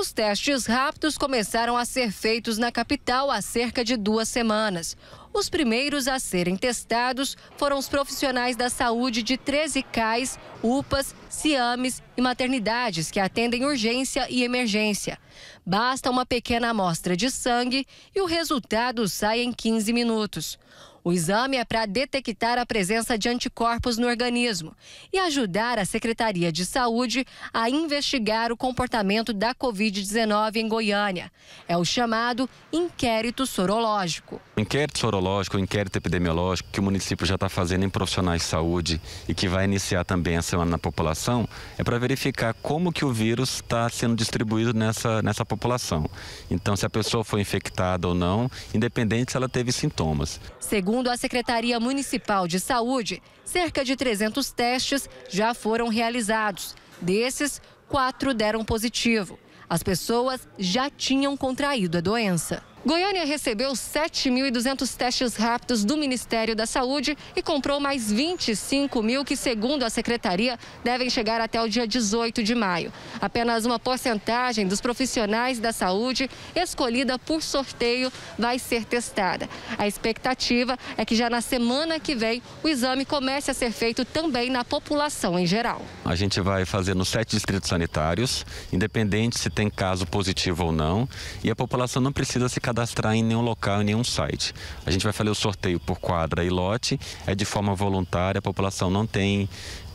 Os testes rápidos começaram a ser feitos na capital há cerca de duas semanas. Os primeiros a serem testados foram os profissionais da saúde de 13 CAIs, UPAs, CIAMES e maternidades que atendem urgência e emergência. Basta uma pequena amostra de sangue e o resultado sai em 15 minutos. O exame é para detectar a presença de anticorpos no organismo e ajudar a Secretaria de Saúde a investigar o comportamento da Covid-19 em Goiânia. É o chamado inquérito sorológico. O inquérito sorológico, o inquérito epidemiológico que o município já está fazendo em profissionais de saúde e que vai iniciar também a semana na população, é para verificar como que o vírus está sendo distribuído nessa, nessa população. Então, se a pessoa foi infectada ou não, independente se ela teve sintomas. Segundo Segundo a Secretaria Municipal de Saúde, cerca de 300 testes já foram realizados. Desses, quatro deram positivo. As pessoas já tinham contraído a doença. Goiânia recebeu 7.200 testes rápidos do Ministério da Saúde e comprou mais 25 mil que, segundo a secretaria, devem chegar até o dia 18 de maio. Apenas uma porcentagem dos profissionais da saúde escolhida por sorteio vai ser testada. A expectativa é que já na semana que vem o exame comece a ser feito também na população em geral. A gente vai fazer nos sete distritos sanitários, independente se tem caso positivo ou não, e a população não precisa se cadastrar em nenhum local, em nenhum site. A gente vai fazer o sorteio por quadra e lote, é de forma voluntária, a população não tem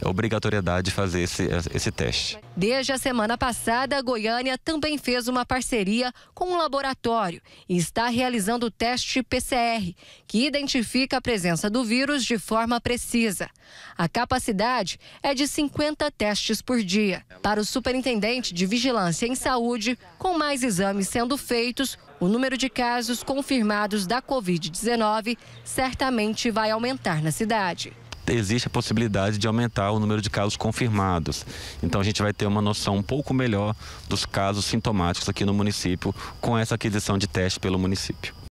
obrigatoriedade de fazer esse, esse teste. Desde a semana passada, a Goiânia também fez uma parceria com um laboratório e está realizando o teste PCR, que identifica a presença do vírus de forma precisa. A capacidade é de 50 testes por dia. Para o superintendente de Vigilância em Saúde, com mais exames sendo feitos, o número de casos confirmados da Covid-19 certamente vai aumentar na cidade existe a possibilidade de aumentar o número de casos confirmados. Então a gente vai ter uma noção um pouco melhor dos casos sintomáticos aqui no município com essa aquisição de teste pelo município.